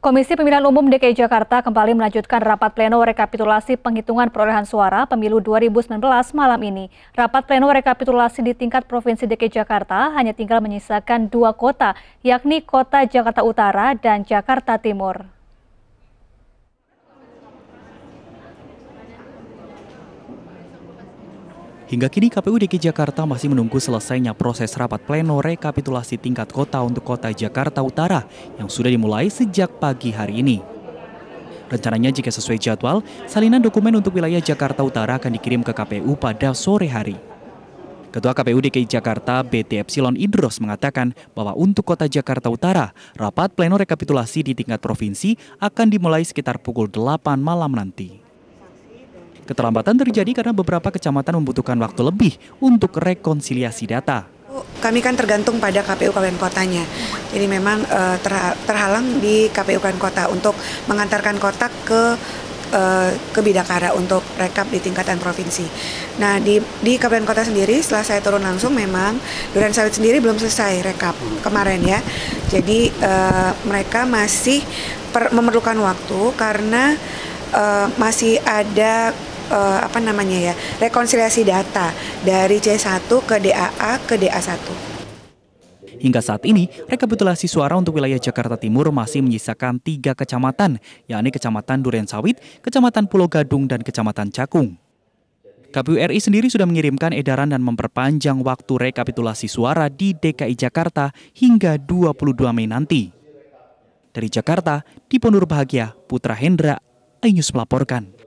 Komisi Pemilihan Umum DKI Jakarta kembali melanjutkan rapat pleno rekapitulasi penghitungan perolehan suara pemilu 2019 malam ini. Rapat pleno rekapitulasi di tingkat Provinsi DKI Jakarta hanya tinggal menyisakan dua kota, yakni Kota Jakarta Utara dan Jakarta Timur. Hingga kini KPU DKI Jakarta masih menunggu selesainya proses rapat pleno rekapitulasi tingkat kota untuk kota Jakarta Utara yang sudah dimulai sejak pagi hari ini. Rencananya jika sesuai jadwal, salinan dokumen untuk wilayah Jakarta Utara akan dikirim ke KPU pada sore hari. Ketua KPU DKI Jakarta BT Epsilon Idros mengatakan bahwa untuk kota Jakarta Utara, rapat pleno rekapitulasi di tingkat provinsi akan dimulai sekitar pukul 8 malam nanti. Keterlambatan terjadi karena beberapa kecamatan membutuhkan waktu lebih untuk rekonsiliasi data. Kami kan tergantung pada KPU Kabupaten Kotanya. Jadi memang eh, terhalang di KPU Kabupaten Kota untuk mengantarkan kotak ke kebidakara eh, ke untuk rekap di tingkatan provinsi. Nah di di Kabupaten Kota sendiri setelah saya turun langsung memang Duren Sawit sendiri belum selesai rekap kemarin ya. Jadi uh, mereka masih per, memerlukan waktu karena uh, masih ada uh, apa namanya ya rekonsiliasi data dari C1 ke DAA ke DA1. Hingga saat ini, rekapitulasi suara untuk wilayah Jakarta Timur masih menyisakan tiga kecamatan, yakni Kecamatan Duren Sawit, Kecamatan Pulau Gadung, dan Kecamatan Cakung. KPU RI sendiri sudah mengirimkan edaran dan memperpanjang waktu rekapitulasi suara di DKI Jakarta hingga 22 Mei nanti. Dari Jakarta, Diponur Bahagia, Putra Hendra, Ainyus melaporkan.